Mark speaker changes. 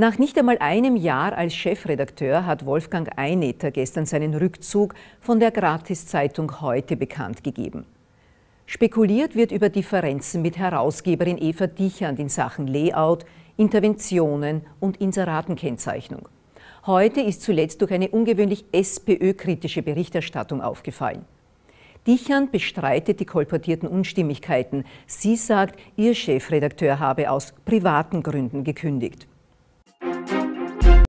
Speaker 1: Nach nicht einmal einem Jahr als Chefredakteur hat Wolfgang Einetter gestern seinen Rückzug von der Gratiszeitung heute bekannt gegeben. Spekuliert wird über Differenzen mit Herausgeberin Eva Dichand in Sachen Layout, Interventionen und Inseratenkennzeichnung. Heute ist zuletzt durch eine ungewöhnlich SPÖ-kritische Berichterstattung aufgefallen. Dichand bestreitet die kolportierten Unstimmigkeiten. Sie sagt, ihr Chefredakteur habe aus privaten Gründen gekündigt.